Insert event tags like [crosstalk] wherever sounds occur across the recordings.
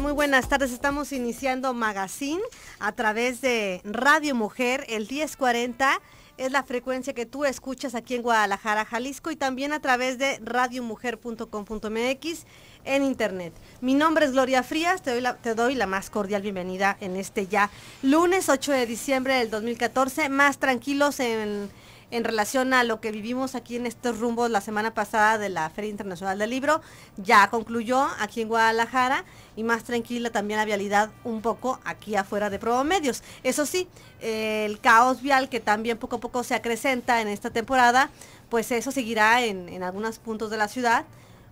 Muy buenas tardes. Estamos iniciando Magazine a través de Radio Mujer, el 1040 es la frecuencia que tú escuchas aquí en Guadalajara, Jalisco y también a través de radiomujer.com.mx en internet. Mi nombre es Gloria Frías, te doy la más cordial bienvenida en este ya lunes 8 de diciembre del 2014, más tranquilos en en relación a lo que vivimos aquí en estos rumbos la semana pasada de la Feria Internacional del Libro. Ya concluyó aquí en Guadalajara y más tranquila también la vialidad un poco aquí afuera de Medios. Eso sí, el caos vial que también poco a poco se acrecenta en esta temporada, pues eso seguirá en, algunos puntos de la ciudad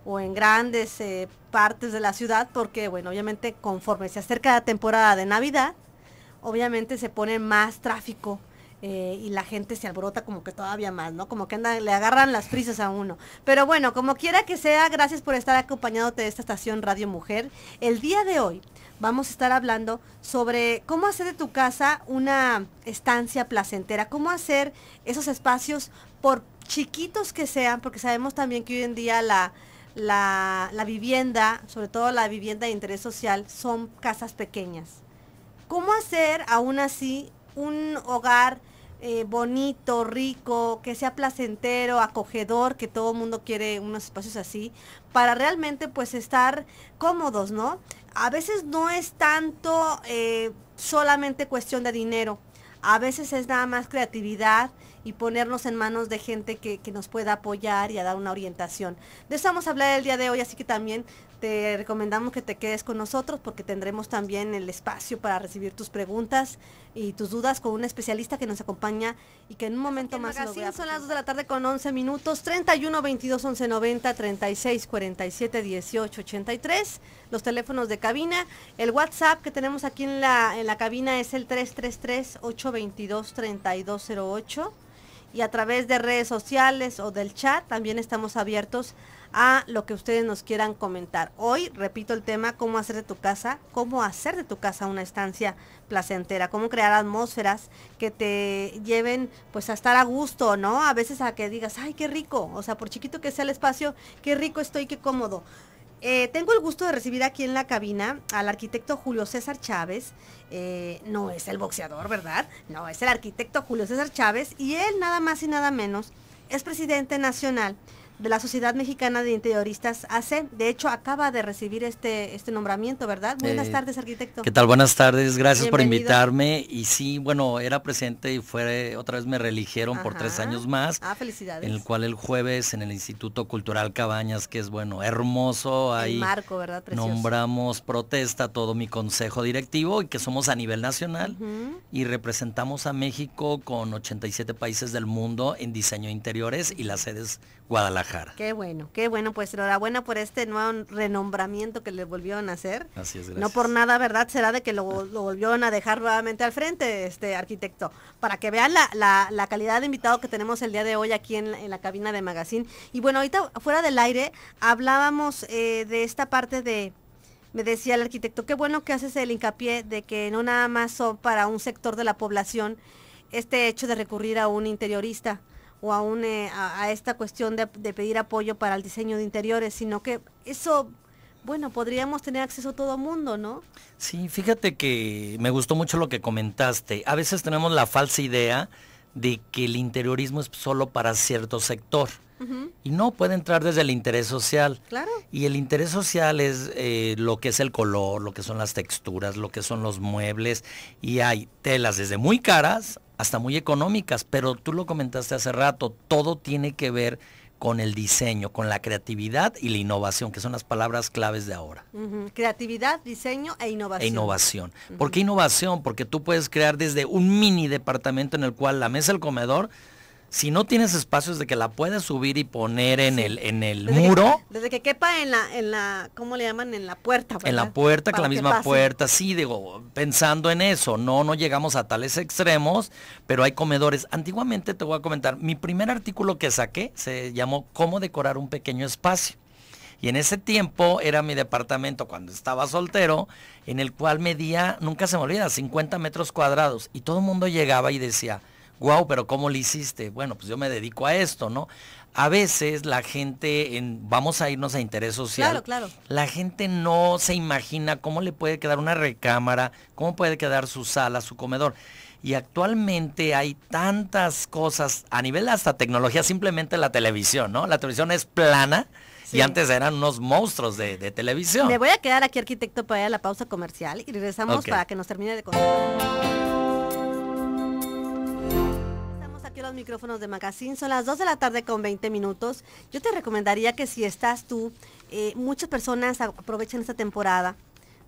o en grandes eh, partes de la ciudad, porque bueno, obviamente conforme se acerca la temporada de Navidad, obviamente se pone más tráfico eh, y la gente se alborota como que todavía más, ¿no? Como que le agarran las prisas a uno. Pero bueno, como quiera que sea, gracias por estar acompañándote de esta estación Radio Mujer. El día de hoy vamos a estar hablando sobre cómo hacer de tu casa una estancia placentera, cómo hacer esos espacios por chiquitos que sean, porque sabemos también que hoy en día la, la, la, vivienda, sobre todo la vivienda de interés social, son casas pequeñas. ¿Cómo hacer aún así un hogar eh, bonito, rico, que sea placentero, acogedor, que todo el mundo quiere unos espacios así, para realmente pues estar cómodos, ¿no? A veces no es tanto eh, solamente cuestión de dinero, a veces es nada más creatividad y ponernos en manos de gente que, que nos pueda apoyar y a dar una orientación. De eso vamos a hablar el día de hoy, así que también te recomendamos que te quedes con nosotros porque tendremos también el espacio para recibir tus preguntas y tus dudas con un especialista que nos acompaña y que en un momento más... Lo vea son las 2 de la tarde con 11 minutos, 31 22 11 90, 36 47 18 83, los teléfonos de cabina, el WhatsApp que tenemos aquí en la, en la cabina es el 333 822 3208 y a través de redes sociales o del chat también estamos abiertos a lo que ustedes nos quieran comentar. Hoy, repito el tema, cómo hacer de tu casa, cómo hacer de tu casa una estancia placentera, cómo crear atmósferas que te lleven pues a estar a gusto, ¿no? A veces a que digas, ay, qué rico, o sea, por chiquito que sea el espacio, qué rico estoy, qué cómodo. Eh, tengo el gusto de recibir aquí en la cabina al arquitecto Julio César Chávez. Eh, no es el boxeador, ¿verdad? No, es el arquitecto Julio César Chávez y él nada más y nada menos es presidente nacional de la Sociedad Mexicana de Interioristas AC. De hecho, acaba de recibir este, este nombramiento, ¿verdad? Buenas eh, tardes, arquitecto. ¿Qué tal? Buenas tardes, gracias por invitarme. Y sí, bueno, era presente y fue, otra vez me religieron por tres años más. Ah, felicidades. En el cual el jueves en el Instituto Cultural Cabañas, que es bueno, hermoso, ahí nombramos protesta todo mi consejo directivo y que somos a nivel nacional y representamos a México con 87 países del mundo en diseño de interiores y las sedes Guadalajara. Qué bueno, qué bueno, pues enhorabuena por este nuevo renombramiento que le volvieron a hacer. Así es, gracias. No por nada, ¿verdad? Será de que lo, volvieron a dejar nuevamente al frente, este arquitecto, para que vean la, calidad de invitado que tenemos el día de hoy aquí en, la cabina de Magazine. Y bueno, ahorita fuera del aire hablábamos eh, de esta parte de me decía el arquitecto, qué bueno que haces el hincapié de que no nada más son para un sector de la población este hecho de recurrir a un interiorista, o eh, a, a, esta cuestión de, pedir apoyo para el diseño de interiores, sino que eso bueno, podríamos tener acceso a todo mundo, ¿no? Sí, fíjate que me gustó mucho lo que comentaste. A veces tenemos la falsa idea de que el interiorismo es solo para cierto sector. Y no, puede entrar desde el interés social. Claro. Y el interés social es eh, lo que es el color, lo que son las texturas, lo que son los muebles. Y hay telas desde muy caras hasta muy económicas, pero tú lo comentaste hace rato, todo tiene que ver con el diseño, con la creatividad y la innovación, que son las palabras claves de ahora. Creatividad, diseño e innovación. E innovación. ¿Por qué innovación? Porque tú puedes crear desde un mini departamento en el cual la mesa, el comedor, si no tienes espacios de que la puedes subir y poner en el en el muro. desde que quepa en la, en la, ¿cómo le llaman? En la puerta. En la puerta, que la misma puerta, sí, digo, pensando en eso, no, no llegamos a tales extremos, pero hay comedores. Antiguamente te voy a comentar, mi primer artículo que saqué se llamó Cómo decorar un pequeño espacio. Y en ese tiempo era mi departamento cuando estaba soltero, en el cual medía, nunca se me olvida, 50 metros cuadrados. Y todo el mundo llegaba y decía, wow, pero ¿cómo le hiciste? Bueno, pues yo me dedico a esto, ¿no? A veces la gente, vamos a irnos a interés social. Claro, La gente no se imagina cómo le puede quedar una recámara, cómo puede quedar su sala, su comedor. Y actualmente hay tantas cosas a nivel hasta tecnología, simplemente la televisión, ¿no? La televisión es plana. Y antes eran unos monstruos de, televisión. Me voy a quedar aquí, arquitecto, para ir a la pausa comercial y regresamos para que nos termine de contar. los micrófonos de Magazine. Son las 2 de la tarde con 20 minutos. Yo te recomendaría que si estás tú, eh, muchas personas aprovechan esta temporada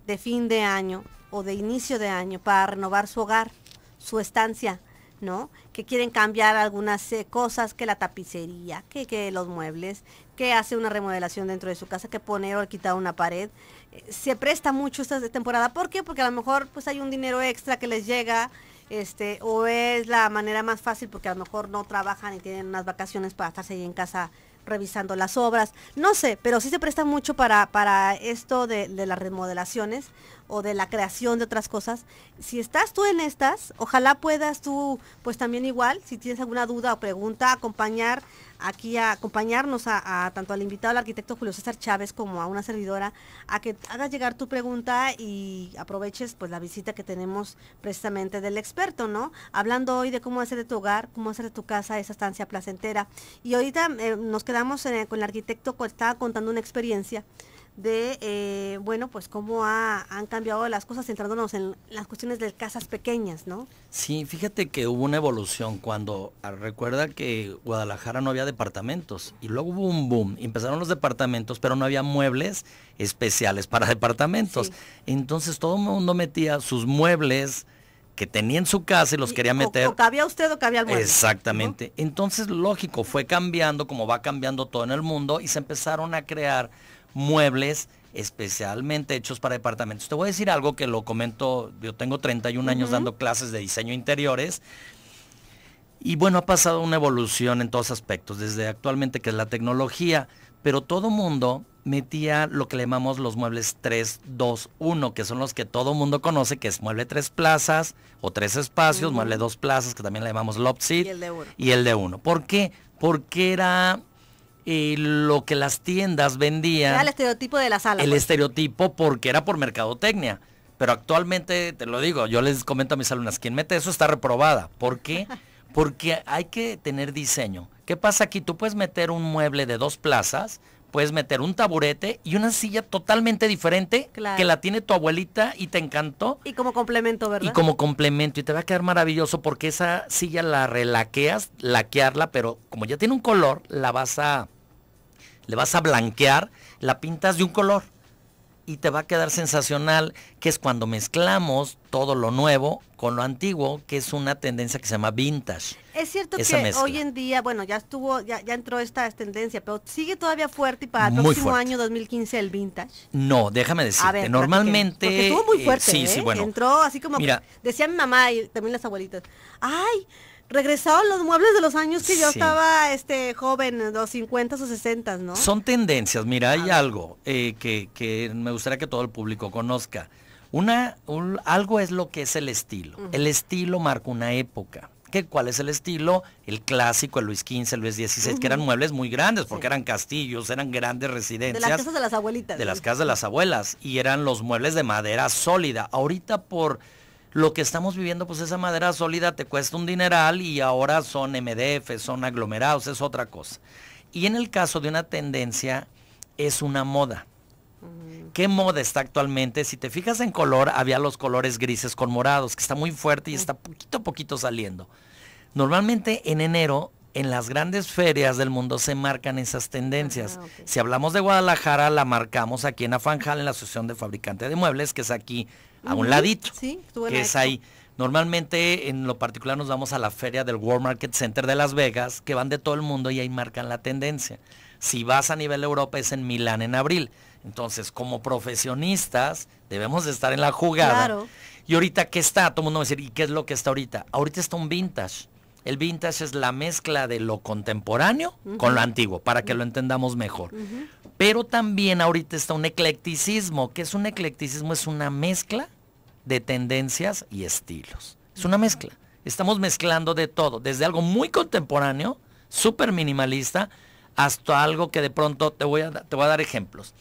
de fin de año o de inicio de año para renovar su hogar, su estancia, ¿no? Que quieren cambiar algunas eh, cosas, que la tapicería, que, que los muebles, que hace una remodelación dentro de su casa, que poner o quitar una pared. Eh, se presta mucho esta temporada. ¿Por qué? Porque a lo mejor pues hay un dinero extra que les llega este, o es la manera más fácil porque a lo mejor no trabajan y tienen unas vacaciones para estarse ahí en casa revisando las obras, no sé, pero sí se presta mucho para, esto de, de las remodelaciones o de la creación de otras cosas. Si estás tú en estas, ojalá puedas tú, pues también igual, si tienes alguna duda o pregunta, acompañar aquí a acompañarnos a, tanto al invitado, al arquitecto Julio César Chávez, como a una servidora, a que hagas llegar tu pregunta y aproveches pues la visita que tenemos precisamente del experto, ¿no? Hablando hoy de cómo hacer de tu hogar, cómo hacer de tu casa esa estancia placentera. Y ahorita eh, nos quedamos eh, con el arquitecto que estaba contando una experiencia de, eh, bueno, pues cómo han cambiado las cosas centrándonos en las cuestiones de casas pequeñas, ¿no? Sí, fíjate que hubo una evolución cuando, ah, recuerda que Guadalajara no había departamentos y luego hubo un boom, empezaron los departamentos, pero no había muebles especiales para [laughs] departamentos. Entonces todo el mundo metía sus muebles, que tenía en su casa y los quería meter. O, cabía usted o cabía el mueble. Exactamente. Entonces, lógico, fue cambiando como va cambiando todo en el mundo y se empezaron a crear muebles especialmente hechos para departamentos. Te voy a decir algo que lo comento, yo tengo 31 años dando clases de diseño interiores y bueno, ha pasado una evolución en todos aspectos, desde actualmente que es la tecnología, pero todo mundo metía lo que le llamamos los muebles 3, 2, 1, que son los que todo mundo conoce, que es mueble tres plazas o tres espacios, mueble dos plazas, que también le llamamos loft y el de Y el de uno. ¿Por qué? Porque era y lo que las tiendas vendían. Era el estereotipo de la sala. El pues. estereotipo porque era por mercadotecnia. Pero actualmente, te lo digo, yo les comento a mis alumnas, quien mete eso está reprobada. ¿Por qué? [laughs] Porque hay que tener diseño. ¿Qué pasa aquí? Tú puedes meter un mueble de dos plazas, puedes meter un taburete y una silla totalmente diferente que la tiene tu abuelita y te encantó. Y como complemento, ¿verdad? Y como complemento. Y te va a quedar maravilloso porque esa silla la relaqueas, laquearla, pero como ya tiene un color, la vas a le vas a blanquear, la pintas de un color y te va a quedar sensacional, que es cuando mezclamos todo lo nuevo con lo antiguo, que es una tendencia que se llama vintage. Es cierto que hoy en día, bueno, ya estuvo, ya, entró esta tendencia, pero sigue todavía fuerte y para el próximo año 2015 el vintage. No, déjame decir normalmente... estuvo muy fuerte, eh, sí, ¿eh? bueno. Entró así como, decía mi mamá y también las abuelitas, ay, regresaron los muebles de los años que yo estaba este, joven, los 50 o 60, ¿no? Son tendencias, mira, hay algo eh, que, me gustaría que todo el público conozca. Una, algo es lo que es el estilo. El estilo marca una época. ¿Qué, ¿Cuál es el estilo? El clásico, el Luis XV, el Luis XVI, que eran muebles muy grandes, porque eran castillos, eran grandes residencias. De las casas de las abuelitas. De las casas de las abuelas. Y eran los muebles de madera sólida. Ahorita por lo que estamos viviendo, pues esa madera sólida te cuesta un dineral y ahora son MDF, son aglomerados, es otra cosa. Y en el caso de una tendencia, es una moda. ¿Qué moda está actualmente? Si te fijas en color, había los colores grises con morados, que está muy fuerte y está poquito a poquito saliendo. Normalmente en enero, en las grandes ferias del mundo se marcan esas tendencias. Ah, si hablamos de Guadalajara, la marcamos aquí en Afanjal, en la Asociación de Fabricantes de Muebles, que es aquí a un ladito, que es ahí. Normalmente en lo particular nos vamos a la feria del World Market Center de Las Vegas, que van de todo el mundo y ahí marcan la tendencia. Si vas a nivel Europa es en Milán en abril. Entonces, como profesionistas, debemos estar en la jugada. Claro. Y ahorita, ¿qué está? Todo el mundo va a decir, ¿y qué es lo que está ahorita? Ahorita está un vintage. El vintage es la mezcla de lo contemporáneo con lo antiguo, para que lo entendamos mejor. Pero también ahorita está un eclecticismo, que es un eclecticismo, es una mezcla de tendencias y estilos. Es una mezcla. Estamos mezclando de todo, desde algo muy contemporáneo, súper minimalista, hasta algo que de pronto te voy a, te voy a dar ejemplos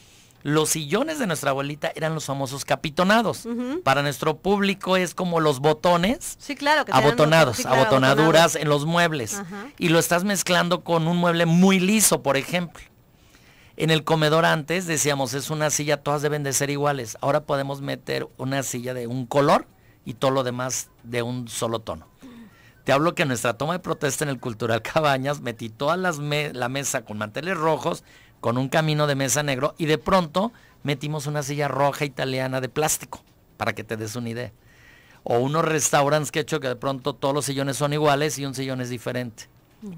los sillones de nuestra abuelita eran los famosos capitonados. Para nuestro público es como los botones sí, claro, abotonados, abotonaduras en los muebles. Y lo estás mezclando con un mueble muy liso, por ejemplo. En el comedor antes decíamos, es una silla, todas deben de ser iguales. Ahora podemos meter una silla de un color y todo lo demás de un solo tono. Te hablo que en nuestra toma de protesta en el Cultural Cabañas metí toda las la mesa con manteles rojos, con un camino de mesa negro y de pronto metimos una silla roja italiana de plástico, para que te des una idea. O unos restaurantes que he hecho que de pronto todos los sillones son iguales y un sillón es diferente.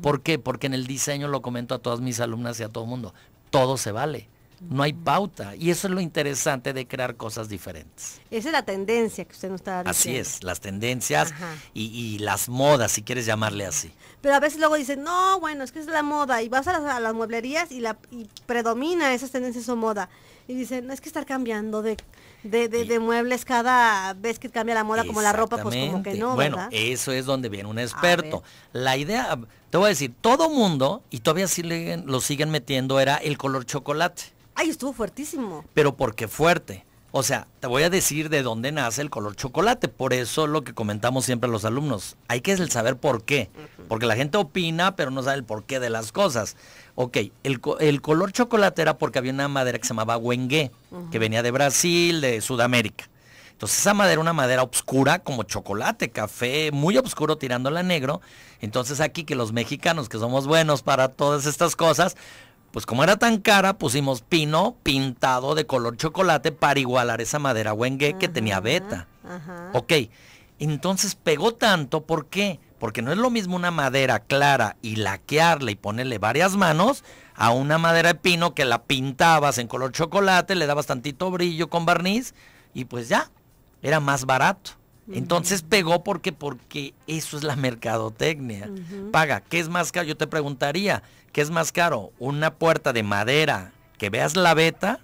¿Por qué? Porque en el diseño lo comento a todas mis alumnas y a todo el mundo. Todo se vale. No hay pauta. Y eso es lo interesante de crear cosas diferentes. Esa es la tendencia que usted nos está diciendo. Así es, las tendencias y, las modas, si quieres llamarle así. Pero a veces luego dicen, no, bueno, es que es la moda. Y vas a las, mueblerías y, la, predomina esas tendencias o moda. Y dicen, no es que estar cambiando de, muebles cada vez que cambia la moda, como la ropa, pues como que no. Bueno, eso es donde viene un experto. La idea, te voy a decir, todo mundo, y todavía sí lo siguen metiendo, era el color chocolate. Ay, estuvo fuertísimo. Pero ¿por qué fuerte. O sea, te voy a decir de dónde nace el color chocolate. Por eso lo que comentamos siempre a los alumnos. Hay que saber por qué. Porque la gente opina, pero no sabe el porqué de las cosas. Ok, el, color chocolate era porque había una madera que se llamaba wengue, que venía de Brasil, de Sudamérica. Entonces esa madera era una madera oscura como chocolate, café, muy oscuro tirándola negro. Entonces aquí que los mexicanos que somos buenos para todas estas cosas, pues como era tan cara, pusimos pino pintado de color chocolate para igualar esa madera wengue que tenía beta. Ok, entonces pegó tanto, ¿por qué? Porque no es lo mismo una madera clara y laquearla y ponerle varias manos a una madera de pino que la pintabas en color chocolate, le dabas tantito brillo con barniz y pues ya, era más barato. Entonces pegó porque porque eso es la mercadotecnia. Paga, ¿qué es más caro? Yo te preguntaría, ¿qué es más caro? ¿Una puerta de madera que veas la beta,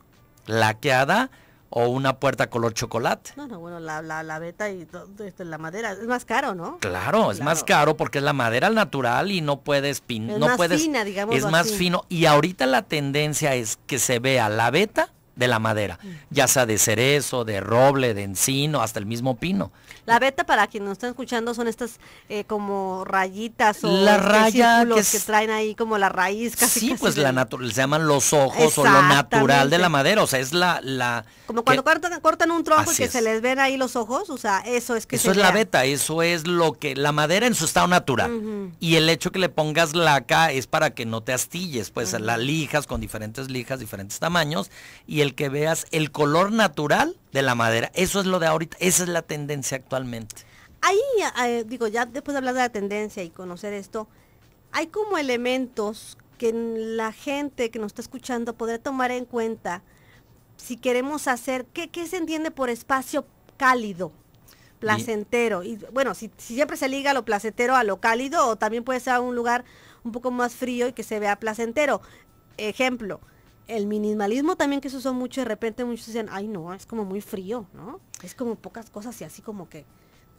laqueada o una puerta color chocolate? No, no, bueno, la, la, y este, la madera es más caro, ¿no? Claro, es más caro porque es la madera natural y no puedes es no más puedes es más fino y ahorita la tendencia es que se vea la beta de la madera, ya sea de cerezo, de roble, de encino, hasta el mismo pino. La beta, para quien nos está escuchando, son estas eh, como rayitas o la raya que, traen ahí como la raíz casi. Sí, pues la natural, se llaman los ojos o lo natural de la madera, o sea, es la... la como cuando cortan, un tronco y que se les ven ahí los ojos, o sea, eso es que... Eso es la beta, eso es lo que... La madera en su estado natural. Y el hecho que le pongas laca es para que no te astilles, pues la lijas con diferentes lijas, diferentes tamaños, y el que veas el color natural de la madera. Eso es lo de ahorita, esa es la tendencia actualmente. Ahí, eh, digo, ya después de hablar de la tendencia y conocer esto, hay como elementos que la gente que nos está escuchando podrá tomar en cuenta si queremos hacer, ¿qué, qué se entiende por espacio cálido? placentero. Y bueno, si, si, siempre se liga lo placentero a lo cálido, o también puede ser un lugar un poco más frío y que se vea placentero. Ejemplo, el minimalismo también que se usó mucho, de repente muchos dicen, ay no, es como muy frío, ¿no? Es como pocas cosas y así como que,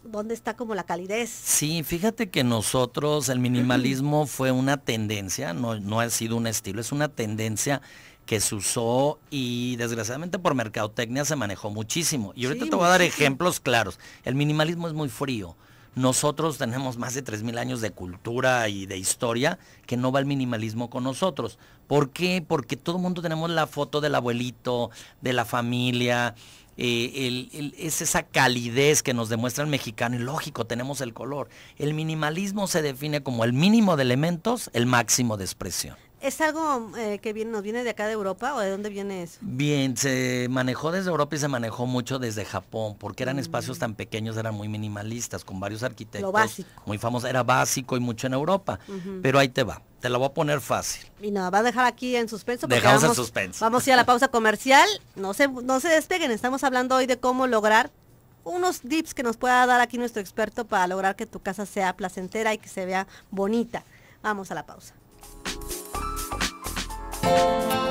¿dónde está como la calidez? Sí, fíjate que nosotros, el minimalismo [clears throat] fue una tendencia, no, ha sido un estilo, es una tendencia que se usó y desgraciadamente por mercadotecnia se manejó muchísimo. Y ahorita te voy a dar ejemplos claros. El minimalismo es muy frío nosotros tenemos más de 3.000 años de cultura y de historia que no va el minimalismo con nosotros. ¿Por qué? Porque todo el mundo tenemos la foto del abuelito, de la familia, eh, es esa calidez que nos demuestra el mexicano y lógico, tenemos el color. El minimalismo se define como el mínimo de elementos, el máximo de expresión. ¿Es algo eh, que nos viene de acá de Europa o de dónde viene eso? Bien, se manejó desde Europa y se manejó mucho desde Japón, porque eran mm. espacios tan pequeños, eran muy minimalistas, con varios arquitectos. Lo básico. Muy famosos, era básico y mucho en Europa. Pero ahí te va, te la voy a poner fácil. Y nada, va a dejar aquí en suspenso. Dejamos vamos, en suspenso. Vamos a ir a la pausa comercial. No se, no se despeguen, estamos hablando hoy de cómo lograr unos tips que nos pueda dar aquí nuestro experto para lograr que tu casa sea placentera y que se vea bonita. Vamos a la pausa. you.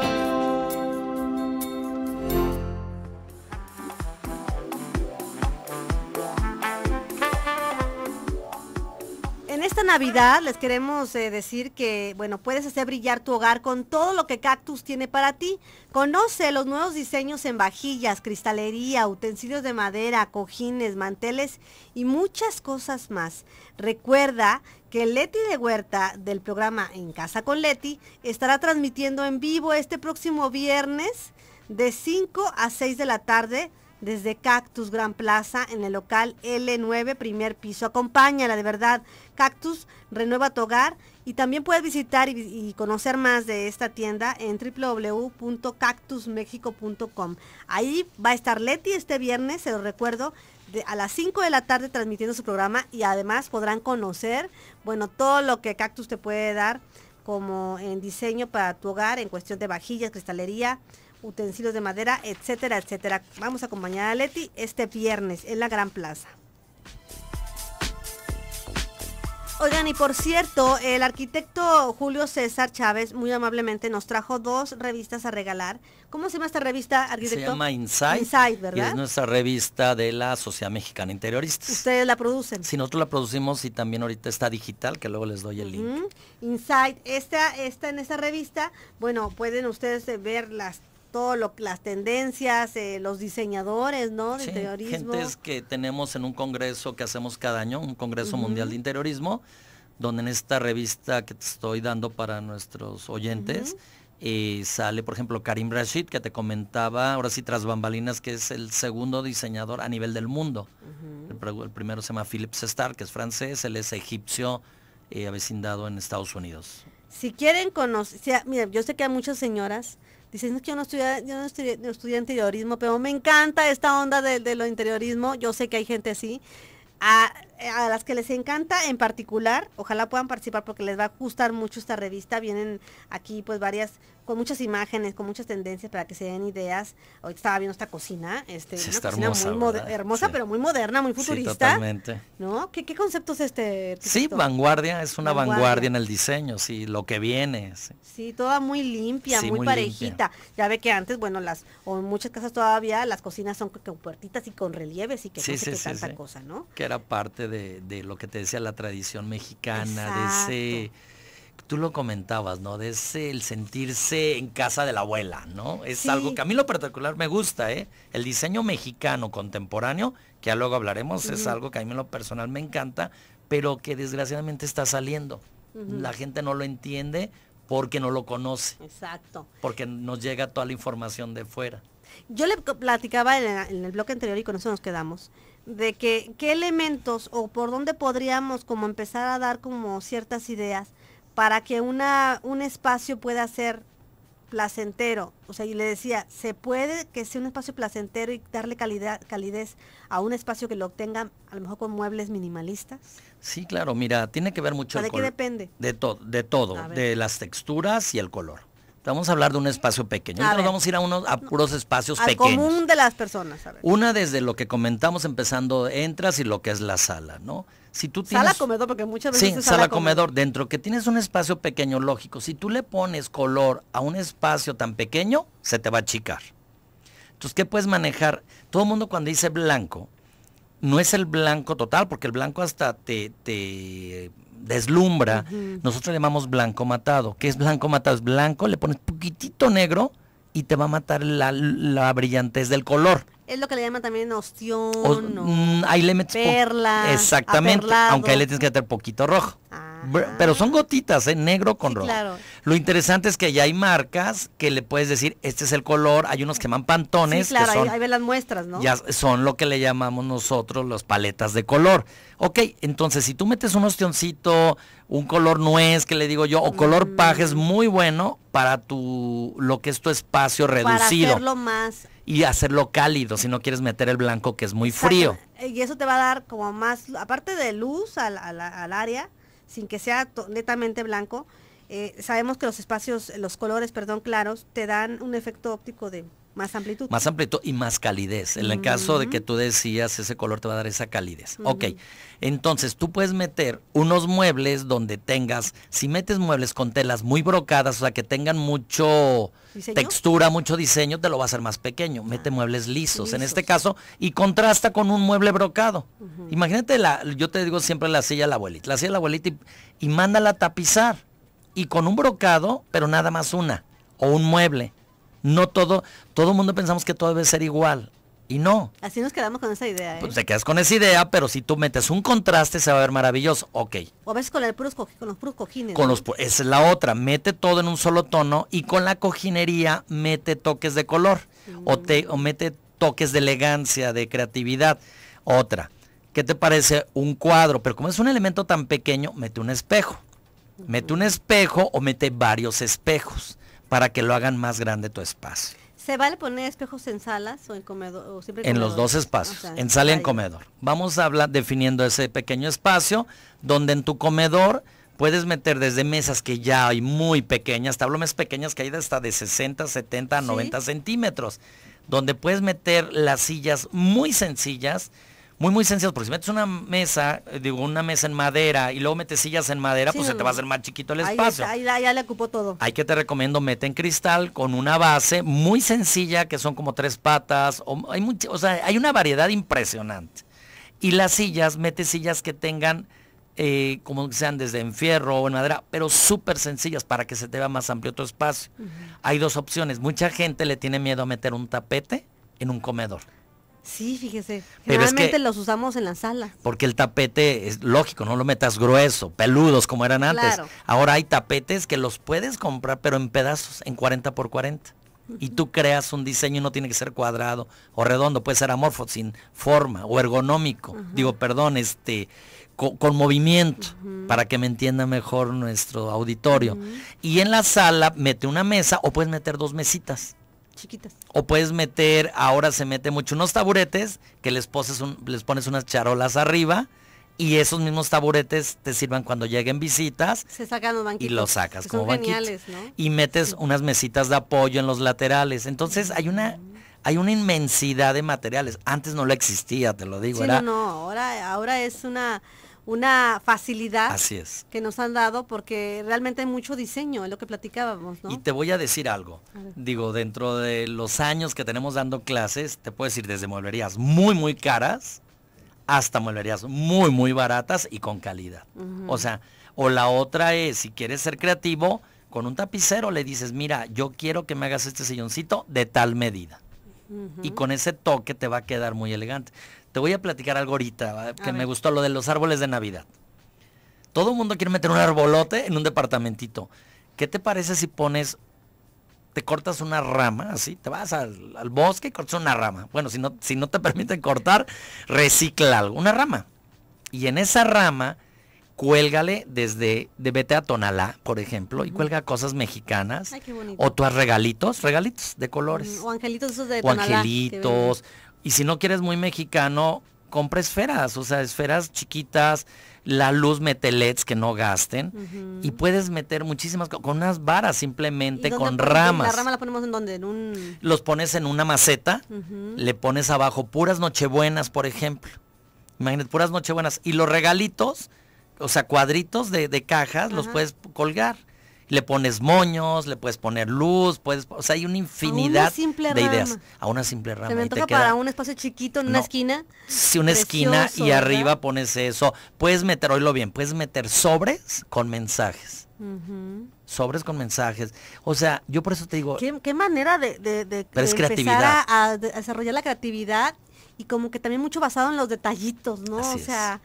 esta Navidad les queremos eh, decir que, bueno, puedes hacer brillar tu hogar con todo lo que Cactus tiene para ti. Conoce los nuevos diseños en vajillas, cristalería, utensilios de madera, cojines, manteles y muchas cosas más. Recuerda que Leti de Huerta del programa En Casa con Leti estará transmitiendo en vivo este próximo viernes de 5 a 6 de la tarde desde Cactus Gran Plaza en el local L9, primer piso. Acompáñala, de verdad. Cactus renueva tu hogar y también puedes visitar y, conocer más de esta tienda en www.cactusmexico.com. Ahí va a estar Leti este viernes, se lo recuerdo, de, a las 5 de la tarde transmitiendo su programa y además podrán conocer, bueno, todo lo que Cactus te puede dar como en diseño para tu hogar, en cuestión de vajillas, cristalería, utensilios de madera, etcétera, etcétera. Vamos a acompañar a Leti este viernes en la Gran Plaza. Oigan, y por cierto, el arquitecto Julio César Chávez muy amablemente nos trajo dos revistas a regalar. ¿Cómo se llama esta revista, arquitecto? Se llama Inside. ¿verdad? es nuestra revista de la Sociedad Mexicana Interioristas. Ustedes la producen. Sí, nosotros la producimos y también ahorita está digital, que luego les doy el link. Inside, esta, esta en esta revista, bueno, pueden ustedes ver las las tendencias, eh, los diseñadores, ¿no? De sí, Gentes que tenemos en un congreso que hacemos cada año, un congreso mundial de interiorismo, donde en esta revista que te estoy dando para nuestros oyentes, eh, sale, por ejemplo, Karim Rashid, que te comentaba, ahora sí, tras bambalinas, que es el segundo diseñador a nivel del mundo. el, primero se llama Philips Star que es francés, él es egipcio, eh, avecindado en Estados Unidos. Si quieren conocer, mira, yo sé que hay muchas señoras Dicen, que yo no estudié, yo interiorismo, pero me encanta esta onda de, lo interiorismo. Yo sé que hay gente así. Ah, a las que les encanta en particular, ojalá puedan participar porque les va a gustar mucho esta revista. Vienen aquí pues varias, con muchas imágenes, con muchas tendencias para que se den ideas. Hoy estaba viendo esta cocina, este, una cocina hermosa, muy hermosa pero muy moderna, muy futurista. ¿No? ¿Qué, conceptos este? Sí, vanguardia, es una vanguardia. en el diseño, sí, lo que viene. Sí, toda muy limpia, muy, parejita. Ya ve que antes, bueno, las, o en muchas casas todavía las cocinas son con puertitas y con relieves y que no tanta cosa, ¿no? Que era parte de, lo que te decía la tradición mexicana, de ese, tú lo comentabas, ¿no? De ese, el sentirse en casa de la abuela, ¿no? Es algo que a mí lo particular me gusta, ¿eh? El diseño mexicano contemporáneo, que ya luego hablaremos, es algo que a mí en lo personal me encanta, pero que desgraciadamente está saliendo. La gente no lo entiende porque no lo conoce. Exacto. Porque nos llega toda la información de fuera. Yo le platicaba en, el bloque anterior y con eso nos quedamos, de que qué elementos o por dónde podríamos como empezar a dar como ciertas ideas para que una, un espacio pueda ser placentero. O sea, y le decía, se puede que sea un espacio placentero y darle calidad, calidez a un espacio que lo obtenga a lo mejor con muebles minimalistas. Sí, claro, mira, tiene que ver mucho... ¿De qué depende? de todo, de las texturas y el color. Vamos a hablar de un espacio pequeño. vamos a ir a unos a puros espacios Al pequeños. común de las personas. A Una desde lo que comentamos empezando entras y lo que es la sala, ¿no? Si tú tienes, sala comedor porque muchas veces sí, sala, comedor. Dentro que tienes un espacio pequeño lógico, si tú le pones color a un espacio tan pequeño, se te va a achicar. Entonces, ¿qué puedes manejar? Todo el mundo cuando dice blanco, no es el blanco total, porque el blanco hasta te deslumbra, nosotros le llamamos blanco matado. que es blanco matado? Es blanco, le pones poquitito negro y te va a matar la, brillantez del color. Es lo que le llaman también ostión. Mm, ahí le metes perla. Exactamente, aunque ahí le tienes que meter poquito rojo. Ah, pero son gotitas, ¿eh? negro con rojo. Lo interesante es que ya hay marcas que le puedes decir, este es el color, hay unos que llaman pantones. claro, ahí, ven las muestras, ¿no? Ya son lo que le llamamos nosotros las paletas de color. Ok, entonces si tú metes un ostioncito, un color nuez que le digo yo, o color mm. paje, paja es muy bueno para tu, lo que es tu espacio reducido. Para hacerlo más y hacerlo cálido si no quieres meter el blanco que es muy frío. Y eso te va a dar como más, aparte de luz al, al, al área, sin que sea netamente blanco, eh, sabemos que los espacios, los colores, perdón, claros, te dan un efecto óptico de más amplitud. Más amplitud y más calidez. En el caso de que mm. tú decías, ese color te va a dar esa calidez. Ok, entonces tú puedes meter unos muebles donde tengas, si metes muebles con telas muy brocadas, o sea, que tengan mucho textura, mucho diseño, te lo va a hacer más pequeño. Ah, Mete muebles lisos, en este caso, y contrasta con un mueble brocado. Imagínate, la, yo te digo siempre la silla de la abuelita, la silla de la abuelita y, y mándala a tapizar. Y con un brocado, pero nada más una, o un mueble no todo, todo el mundo pensamos que todo debe ser igual. Y no. Así nos quedamos con esa idea. ¿eh? Pues te quedas con esa idea, pero si tú metes un contraste se va a ver maravilloso. Ok. O a veces con, con los puros cojines. Con esa es la otra. Mete todo en un solo tono y con la cojinería mete toques de color. O, mm. te, mete toques de elegancia, de creatividad. Otra. ¿Qué te parece un cuadro? Pero como es un elemento tan pequeño, mete un espejo. Mete un espejo o mete varios espejos para que lo hagan más grande tu espacio. ¿Se vale poner espejos en salas o en comedor? en los dos espacios, en sala y en comedor. Vamos a hablar definiendo ese pequeño espacio donde en tu comedor puedes meter desde mesas que ya hay muy pequeñas, tablones pequeñas que hay hasta de 60, 70, 90 centímetros, donde puedes meter las sillas muy sencillas muy, muy sencillos porque si metes una mesa, eh, digo, una mesa en madera y luego metes sillas en madera, pues se te va a hacer más chiquito el espacio. Ahí, ya le ocupó todo. Hay que te recomiendo, mete en cristal con una base muy sencilla, que son como tres patas, o, hay sea, hay una variedad impresionante. Y las sillas, mete sillas que tengan, eh, como sean desde en fierro o en madera, pero súper sencillas para que se te vea más amplio tu espacio. Hay dos opciones. Mucha gente le tiene miedo a meter un tapete en un comedor. Sí, fíjese. los usamos en la sala. Porque el tapete es lógico, no lo metas grueso, peludos como eran antes. Ahora hay tapetes que los puedes comprar, pero en pedazos, en 40 por 40. Y tú creas un diseño, no tiene que ser cuadrado o redondo, puede ser amorfo, sin forma o ergonómico. Digo, perdón, este, con, movimiento, para que me entienda mejor nuestro auditorio. Y en la sala mete una mesa o puedes meter dos mesitas chiquitas. O puedes meter, ahora se mete mucho unos taburetes que les, poses un, les pones unas charolas arriba y esos mismos taburetes te sirvan cuando lleguen visitas. Se sacan los banquetes. Y los sacas como geniales, ¿no? Y metes unas mesitas de apoyo en los laterales. Entonces hay una hay una inmensidad de materiales. Antes no lo existía, te lo digo. Sí, era... no, no, ahora, ahora es una una facilidad que nos han dado porque realmente hay mucho diseño, es lo que platicábamos. Y te voy a decir algo, digo, dentro de los años que tenemos dando clases, te puedo decir desde mueblerías muy, muy caras hasta mueblerías muy, muy baratas y con calidad. O sea, o la otra es, si quieres ser creativo, con un tapicero le dices, mira, yo quiero que me hagas este silloncito de tal medida. Y con ese toque te va a quedar muy elegante. Te voy a platicar algo ahorita, que me gustó lo de los árboles de Navidad. Todo el mundo quiere meter un arbolote en un departamentito. ¿Qué te parece si pones, te cortas una rama, así, te vas al, bosque y cortas una rama? Bueno, si no, si no te [laughs] permiten cortar, recicla algo, una rama. Y en esa rama, cuélgale desde, de vete a Tonalá, por ejemplo, y cuelga cosas mexicanas. Ay, qué bonito. O tus regalitos, regalitos de colores. o angelitos esos de O angelitos, y si no quieres muy mexicano, compra esferas, o sea, esferas chiquitas, la luz metelets que no gasten y puedes meter muchísimas con unas varas simplemente con ramas. La rama la ponemos en dónde? Los pones en una maceta, le pones abajo puras nochebuenas, por ejemplo. Imagínate, puras nochebuenas y los regalitos, o sea, cuadritos de, cajas, los puedes colgar le pones moños, le puedes poner luz, puedes, o sea, hay una infinidad de ideas. A una simple rama. me para un espacio chiquito, en una esquina. Sí, una esquina y arriba pones eso. Puedes meter, oílo bien, puedes meter sobres con mensajes. Sobres con mensajes. O sea, yo por eso te digo. Qué, manera de, A, desarrollar la creatividad y como que también mucho basado en los detallitos, ¿no? o sea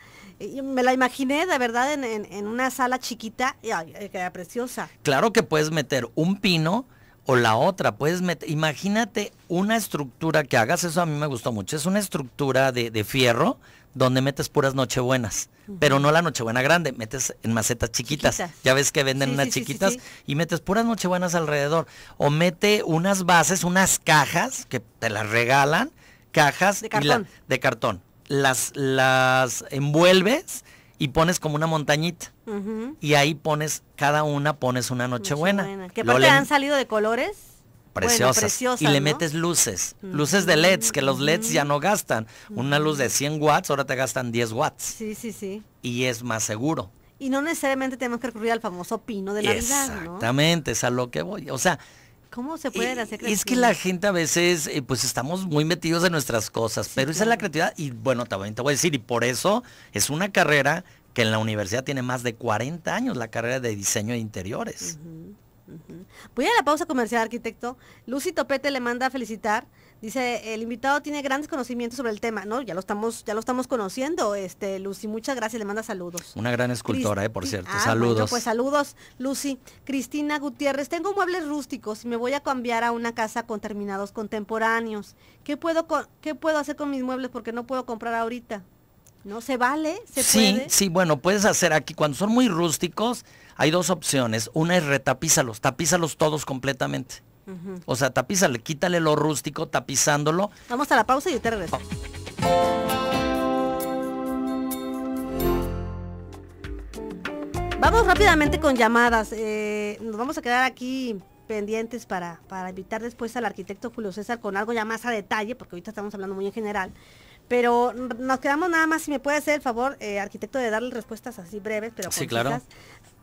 me la imaginé de verdad en, una sala chiquita, y eh, queda preciosa. Claro que puedes meter un pino o la otra, puedes meter, imagínate una estructura que hagas, eso a mí me gustó mucho, es una estructura de, fierro donde metes puras nochebuenas, pero no la nochebuena grande, metes en macetas chiquitas, ya ves que venden unas chiquitas y metes puras nochebuenas alrededor, o mete unas bases, unas cajas que te las regalan, cajas de cartón las, las envuelves y pones como una montañita. Y ahí pones, cada una pones una Noche buena. ¿Qué le han salido de colores? Preciosas. y le metes luces, mm. luces de LEDs, que los LEDs ya no mm. gastan. Una luz de 100 watts, ahora te gastan 10 watts. Sí, sí, sí. Y es más seguro. Y no necesariamente tenemos que recurrir al famoso pino de Navidad, Exactamente, es a lo que voy. O sea, ¿Cómo se puede hacer creatividad? Es que la gente a veces, eh, pues estamos muy metidos en nuestras cosas, pero esa es la creatividad. Y bueno, también te voy a decir, y por eso es una carrera que en la universidad tiene más de 40 años, la carrera de diseño de interiores. Voy a la pausa comercial, arquitecto. Lucy Topete le manda a felicitar Dice, el invitado tiene grandes conocimientos sobre el tema, ¿no? Ya lo estamos, ya lo estamos conociendo, este, Lucy, muchas gracias, le manda saludos. Una gran escultora, eh, por cierto. Ah, saludos. pues saludos, Lucy. Cristina Gutiérrez, tengo muebles rústicos y me voy a cambiar a una casa con terminados contemporáneos. ¿Qué puedo, qué puedo hacer con mis muebles? Porque no puedo comprar ahorita. ¿No se vale? ¿Se sí, sí, bueno, puedes hacer aquí, cuando son muy rústicos, hay dos opciones. Una es retapízalos, tapízalos todos completamente o sea, tapízale, quítale lo rústico tapizándolo. Vamos a la pausa y te regreso. Vamos rápidamente con llamadas. Eh, nos vamos a quedar aquí pendientes para, para invitar después al arquitecto Julio César con algo ya más a detalle, porque ahorita estamos hablando muy en general. Pero nos quedamos nada más, si me puede hacer el favor, eh, arquitecto, de darle respuestas así breves, pero sí, claro.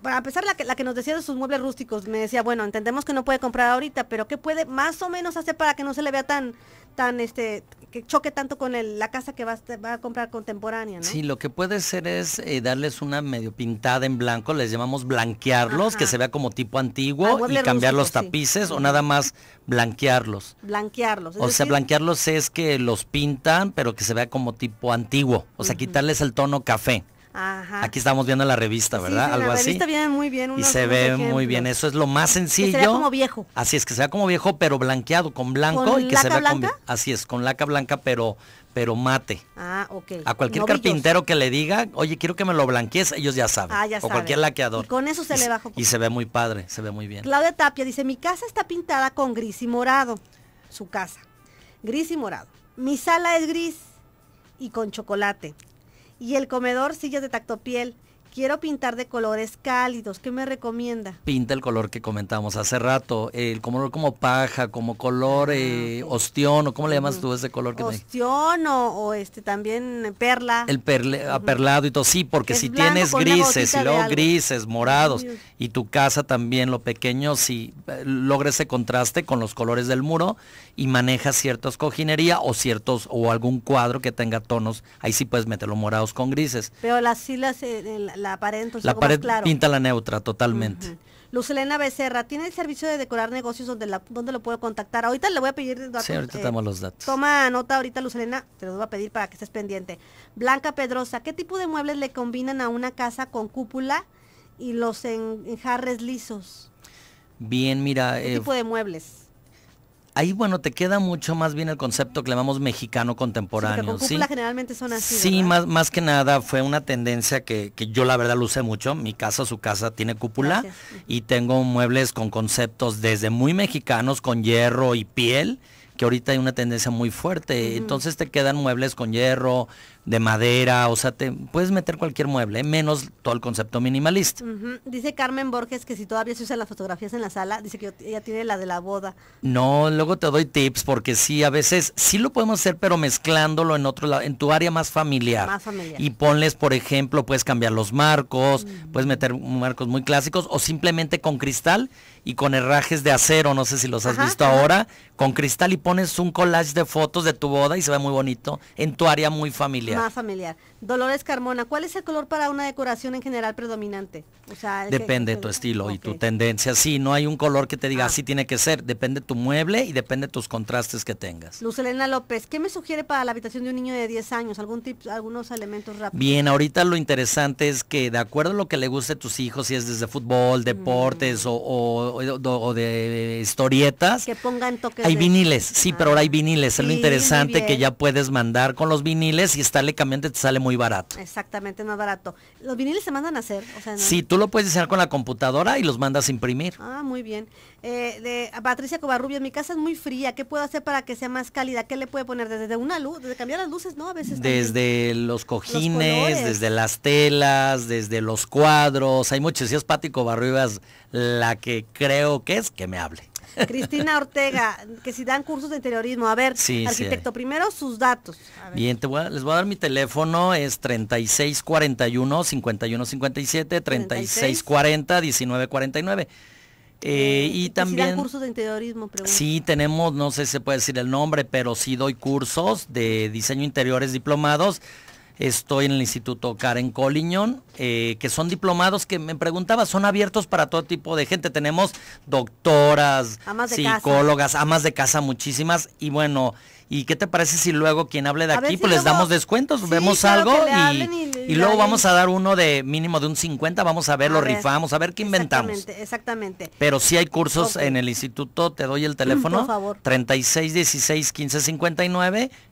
A pesar la que, la que nos decía de sus muebles rústicos, me decía, bueno, entendemos que no puede comprar ahorita, pero ¿qué puede más o menos hacer para que no se le vea tan, tan, este, que choque tanto con la casa que este, va, a comprar contemporánea, ¿no? Sí, lo que puede ser es eh, darles una medio pintada en blanco, les llamamos blanquearlos, que se vea como tipo antiguo y cambiar los tapices o nada más blanquearlos. Blanquearlos. O sea, blanquearlos es que los pintan, pero que se vea como tipo antiguo, o sea, quitarles el tono café. Ajá. Aquí estamos viendo la revista, ¿verdad? Algo la revista así. viene muy bien. y se ve muy bien. Eso es lo más sencillo. Que se vea como viejo. Así es, que se vea como viejo, pero blanqueado, con blanco. y que se vea blanca? así es, con laca blanca, pero pero mate. Ah, ok. A cualquier carpintero que le diga, oye, quiero que me lo blanquees, ellos ya saben. Ah, o cualquier laqueador. con eso se le bajó. Y se ve muy padre, se ve muy bien. Claudia Tapia dice, mi casa está pintada con gris y morado. Su casa. Gris y morado. Mi sala es gris y con chocolate y el comedor sillas de tactopiel. Quiero pintar de colores cálidos. ¿Qué me recomienda? Pinta el color que comentamos hace rato. El color como paja, como color ah, eh, ostión, o ¿cómo le llamas tú ese color que Ostión o, este también perla. El perle, ah, perlado y todo. Sí, porque si tienes grises, y luego grises, morados, y tu casa también, lo pequeño, si eh, logra ese contraste con los colores del muro y manejas ciertas cojinería o ciertos, o algún cuadro que tenga tonos, ahí sí puedes meterlo morados con grises. Pero las sí eh, la pared la pinta la neutra totalmente. Lucelena Becerra, ¿tiene el servicio de decorar negocios donde, la, donde lo puedo contactar? Ahorita le voy a pedir Sí, ahorita eh, damos los datos. Toma nota ahorita, Lucelena, te los voy a pedir para que estés pendiente. Blanca Pedrosa, ¿qué tipo de muebles le combinan a una casa con cúpula y los enjarres lisos? Bien, mira. ¿Qué eh, tipo de muebles? Ahí, bueno, te queda mucho más bien el concepto que llamamos mexicano contemporáneo. Sí, ¿sí? generalmente son así. Sí, más, más que nada fue una tendencia que, yo la verdad lo usé mucho. Mi casa, su casa, tiene cúpula y tengo muebles con conceptos desde muy mexicanos, con hierro y piel que ahorita hay una tendencia muy fuerte. Entonces te quedan muebles con hierro, de madera, o sea, te puedes meter cualquier mueble, menos todo el concepto minimalista. Dice Carmen Borges que si todavía se usan las fotografías en la sala, dice que ella tiene la de la boda. No, luego te doy tips porque sí, a veces sí lo podemos hacer, pero mezclándolo en otro en tu área más familiar. Más familiar. Y ponles, por ejemplo, puedes cambiar los marcos, puedes meter marcos muy clásicos o simplemente con cristal y con herrajes de acero, no sé si los has visto ahora, con cristal y pones un collage de fotos de tu boda y se ve muy bonito en tu área muy familiar. Más familiar. Dolores Carmona, ¿cuál es el color para una decoración en general predominante? depende de tu estilo y tu tendencia. Sí, no hay un color que te diga ah. así tiene que ser. Depende tu mueble y depende tus contrastes que tengas. Luz Elena López, ¿qué me sugiere para la habitación de un niño de 10 años? ¿Algún tip, algunos elementos rápidos? Bien, ahorita lo interesante es que de acuerdo a lo que le guste a tus hijos, si es desde fútbol, deportes mm. o, de historietas. Que pongan toques. Hay viniles, sí, pero ahora hay ah. viniles. es lo interesante que ya puedes mandar con los viniles y estarle cambiando te sale muy muy barato. Exactamente, más barato. ¿Los viniles se mandan a hacer? Si Sí, tú lo puedes hacer con la computadora y los mandas a imprimir. Ah, muy bien. Eh, de Patricia Covarrubias, mi casa es muy fría, ¿qué puedo hacer para que sea más cálida? ¿Qué le puede poner? Desde una luz, desde cambiar las luces, ¿no? A veces. Desde los cojines, desde las telas, desde los cuadros. Hay muchas. Y es Pati Covarrubias la que creo que es, que me hable. Cristina Ortega, que si dan cursos de interiorismo. A ver, arquitecto, primero sus datos. Bien, les voy a dar mi teléfono, es 3641-5157, 3640-1949. y también... dan cursos de interiorismo, Sí, tenemos, no sé si se puede decir el nombre, pero sí doy cursos de diseño interiores diplomados estoy en el Instituto Karen Coliñón, eh, que son diplomados que me preguntaba, son abiertos para todo tipo de gente. Tenemos doctoras, psicólogas, amas de casa muchísimas y bueno, ¿Y qué te parece si luego quien hable de aquí, pues les damos descuentos, vemos algo y, luego vamos a dar uno de mínimo de un 50, vamos a ver, lo rifamos, a ver qué inventamos. Exactamente, exactamente. Pero si hay cursos en el instituto, te doy el teléfono, por 36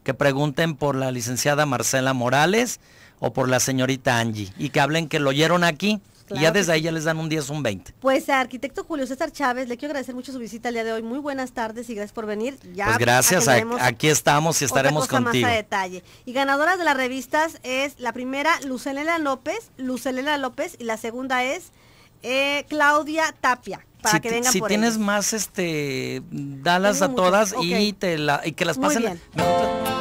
que pregunten por la licenciada Marcela Morales o por la señorita Angie y que hablen que lo oyeron aquí y ya desde ahí ya les dan un 10, un 20. Pues arquitecto Julio César Chávez, le quiero agradecer mucho su visita el día de hoy. Muy buenas tardes y gracias por venir. Ya pues gracias, aquí estamos y estaremos otra cosa contigo. Más a detalle. Y ganadoras de las revistas es la primera Lucelena López, Lucelena López y la segunda es eh, Claudia Tapia. Para si que vengan si tienes más, este, dalas a todas y, te y que las Muy Bien.